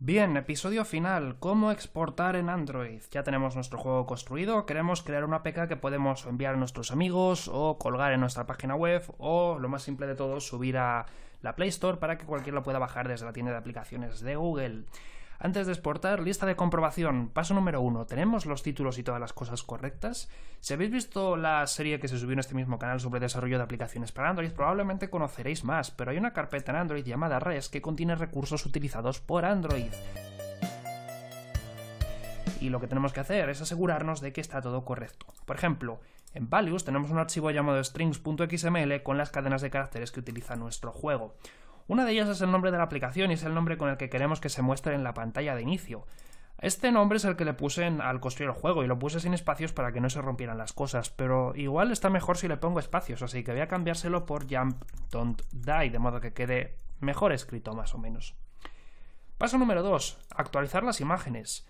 Bien, episodio final, ¿cómo exportar en Android? Ya tenemos nuestro juego construido, queremos crear una APK que podemos enviar a nuestros amigos o colgar en nuestra página web o, lo más simple de todo, subir a la Play Store para que cualquiera lo pueda bajar desde la tienda de aplicaciones de Google. Antes de exportar, lista de comprobación. Paso número 1. ¿tenemos los títulos y todas las cosas correctas? Si habéis visto la serie que se subió en este mismo canal sobre desarrollo de aplicaciones para Android, probablemente conoceréis más, pero hay una carpeta en Android llamada res que contiene recursos utilizados por Android y lo que tenemos que hacer es asegurarnos de que está todo correcto. Por ejemplo, en values tenemos un archivo llamado strings.xml con las cadenas de caracteres que utiliza nuestro juego. Una de ellas es el nombre de la aplicación y es el nombre con el que queremos que se muestre en la pantalla de inicio. Este nombre es el que le puse al construir el juego y lo puse sin espacios para que no se rompieran las cosas, pero igual está mejor si le pongo espacios, así que voy a cambiárselo por Jump Don't Die, de modo que quede mejor escrito más o menos. Paso número 2. Actualizar las imágenes.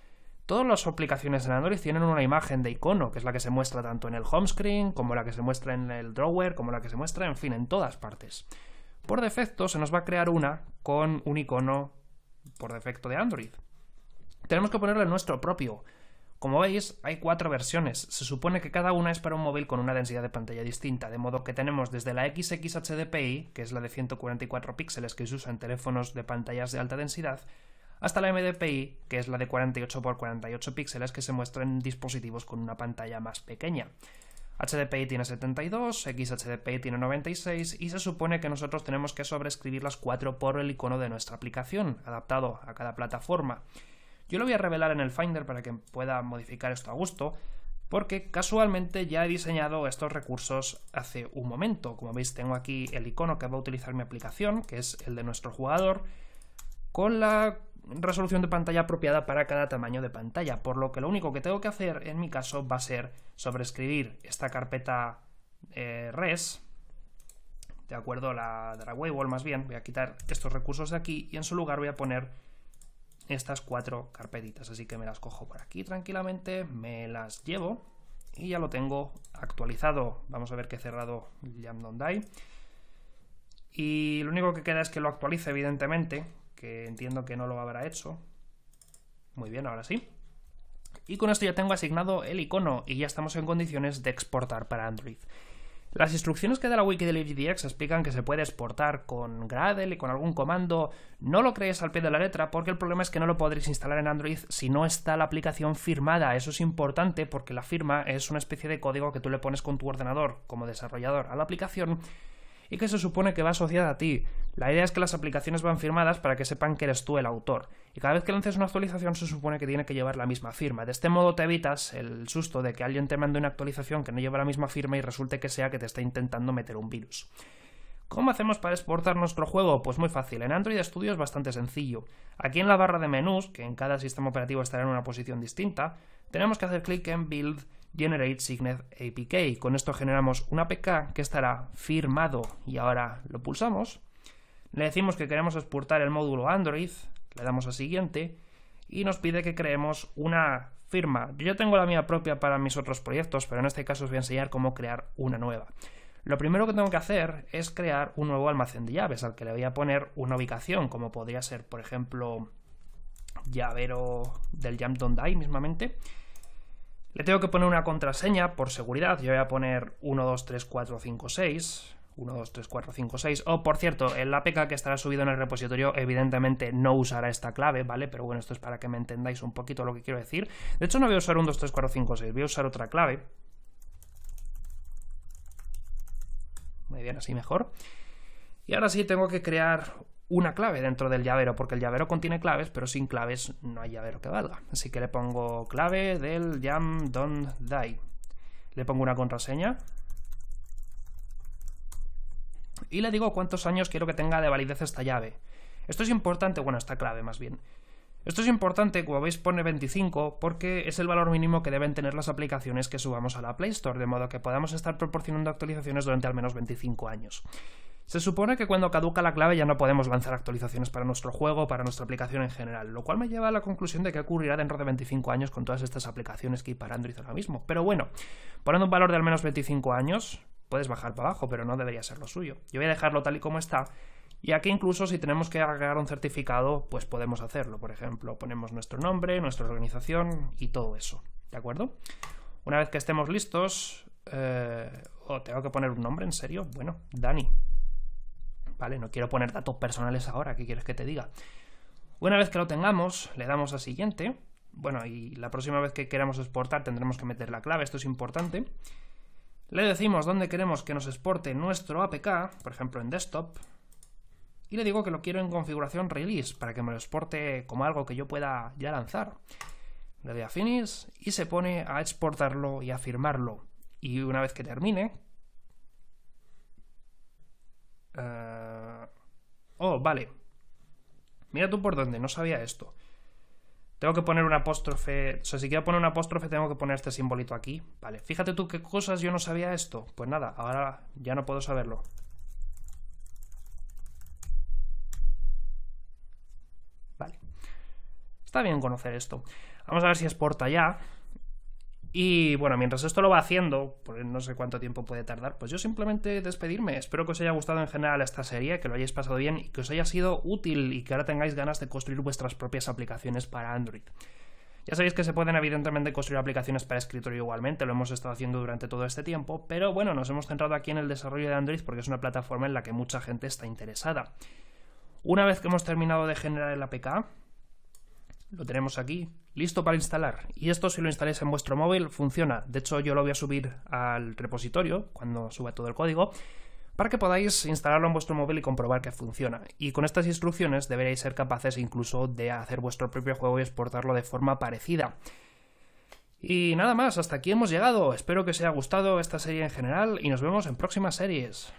Todas las aplicaciones en Android tienen una imagen de icono, que es la que se muestra tanto en el home screen, como la que se muestra en el drawer, como la que se muestra, en fin, en todas partes por defecto se nos va a crear una con un icono por defecto de Android. Tenemos que ponerle nuestro propio. Como veis, hay cuatro versiones. Se supone que cada una es para un móvil con una densidad de pantalla distinta, de modo que tenemos desde la XXHDPI, que es la de 144 píxeles que se usa en teléfonos de pantallas de alta densidad, hasta la MDPI, que es la de 48 x 48 píxeles que se muestra en dispositivos con una pantalla más pequeña. HDPI tiene 72, XHDPI tiene 96 y se supone que nosotros tenemos que sobreescribir las cuatro por el icono de nuestra aplicación, adaptado a cada plataforma. Yo lo voy a revelar en el Finder para que pueda modificar esto a gusto, porque casualmente ya he diseñado estos recursos hace un momento. Como veis tengo aquí el icono que va a utilizar mi aplicación, que es el de nuestro jugador, con la resolución de pantalla apropiada para cada tamaño de pantalla, por lo que lo único que tengo que hacer en mi caso va a ser sobreescribir esta carpeta eh, res, de acuerdo, a la de Wall, más bien, voy a quitar estos recursos de aquí y en su lugar voy a poner estas cuatro carpetitas, así que me las cojo por aquí tranquilamente, me las llevo y ya lo tengo actualizado, vamos a ver que he cerrado Yamdondai. y lo único que queda es que lo actualice evidentemente, que entiendo que no lo habrá hecho. Muy bien, ahora sí. Y con esto ya tengo asignado el icono y ya estamos en condiciones de exportar para Android. Las instrucciones que da la wiki del IDX explican que se puede exportar con Gradle y con algún comando. No lo creéis al pie de la letra porque el problema es que no lo podréis instalar en Android si no está la aplicación firmada. Eso es importante porque la firma es una especie de código que tú le pones con tu ordenador como desarrollador a la aplicación y que se supone que va asociada a ti. La idea es que las aplicaciones van firmadas para que sepan que eres tú el autor, y cada vez que lances una actualización se supone que tiene que llevar la misma firma. De este modo te evitas el susto de que alguien te mande una actualización que no lleva la misma firma y resulte que sea que te está intentando meter un virus. ¿Cómo hacemos para exportar nuestro juego? Pues muy fácil, en Android Studio es bastante sencillo. Aquí en la barra de menús, que en cada sistema operativo estará en una posición distinta, tenemos que hacer clic en Build Generate Signet APK. Con esto generamos una APK que estará firmado y ahora lo pulsamos. Le decimos que queremos exportar el módulo Android, le damos a siguiente y nos pide que creemos una firma. Yo tengo la mía propia para mis otros proyectos, pero en este caso os voy a enseñar cómo crear una nueva. Lo primero que tengo que hacer es crear un nuevo almacén de llaves al que le voy a poner una ubicación, como podría ser, por ejemplo, llavero del Jump Donde mismamente. Le tengo que poner una contraseña por seguridad. Yo voy a poner 1, 2, 3, 4, 5, 6. 1, 2, 3, 4, 5, 6. O, por cierto, el APK que estará subido en el repositorio evidentemente no usará esta clave, ¿vale? Pero bueno, esto es para que me entendáis un poquito lo que quiero decir. De hecho, no voy a usar 1, 2, 3, 4, 5, 6. Voy a usar otra clave. Muy bien, así mejor. Y ahora sí, tengo que crear una clave dentro del llavero, porque el llavero contiene claves, pero sin claves no hay llavero que valga. Así que le pongo clave del jam don't die. Le pongo una contraseña. Y le digo cuántos años quiero que tenga de validez esta llave. Esto es importante, bueno, esta clave más bien. Esto es importante, como veis pone 25, porque es el valor mínimo que deben tener las aplicaciones que subamos a la Play Store, de modo que podamos estar proporcionando actualizaciones durante al menos 25 años. Se supone que cuando caduca la clave ya no podemos lanzar actualizaciones para nuestro juego, para nuestra aplicación en general, lo cual me lleva a la conclusión de que ocurrirá dentro de 25 años con todas estas aplicaciones que hay para Android ahora mismo. Pero bueno, poniendo un valor de al menos 25 años, puedes bajar para abajo, pero no debería ser lo suyo. Yo voy a dejarlo tal y como está, y aquí incluso si tenemos que agregar un certificado, pues podemos hacerlo. Por ejemplo, ponemos nuestro nombre, nuestra organización y todo eso. ¿De acuerdo? Una vez que estemos listos... Eh... Oh, tengo que poner un nombre, ¿en serio? Bueno, Dani. No quiero poner datos personales ahora, ¿qué quieres que te diga? Una vez que lo tengamos, le damos a siguiente. Bueno, y la próxima vez que queramos exportar tendremos que meter la clave, esto es importante. Le decimos dónde queremos que nos exporte nuestro APK, por ejemplo en desktop, y le digo que lo quiero en configuración release para que me lo exporte como algo que yo pueda ya lanzar. Le doy a finish y se pone a exportarlo y a firmarlo. Y una vez que termine, Ah, oh, vale. Mira tú por dónde, no sabía esto. Tengo que poner un apóstrofe. O sea, si quiero poner un apóstrofe, tengo que poner este simbolito aquí. Vale, fíjate tú qué cosas yo no sabía esto. Pues nada, ahora ya no puedo saberlo. Vale. Está bien conocer esto. Vamos a ver si exporta ya. Y bueno, mientras esto lo va haciendo, pues no sé cuánto tiempo puede tardar, pues yo simplemente despedirme. Espero que os haya gustado en general esta serie, que lo hayáis pasado bien y que os haya sido útil y que ahora tengáis ganas de construir vuestras propias aplicaciones para Android. Ya sabéis que se pueden evidentemente construir aplicaciones para escritorio igualmente, lo hemos estado haciendo durante todo este tiempo, pero bueno, nos hemos centrado aquí en el desarrollo de Android porque es una plataforma en la que mucha gente está interesada. Una vez que hemos terminado de generar el APK, lo tenemos aquí, listo para instalar. Y esto si lo instaláis en vuestro móvil funciona. De hecho yo lo voy a subir al repositorio cuando suba todo el código para que podáis instalarlo en vuestro móvil y comprobar que funciona. Y con estas instrucciones deberéis ser capaces incluso de hacer vuestro propio juego y exportarlo de forma parecida. Y nada más, hasta aquí hemos llegado. Espero que os haya gustado esta serie en general y nos vemos en próximas series.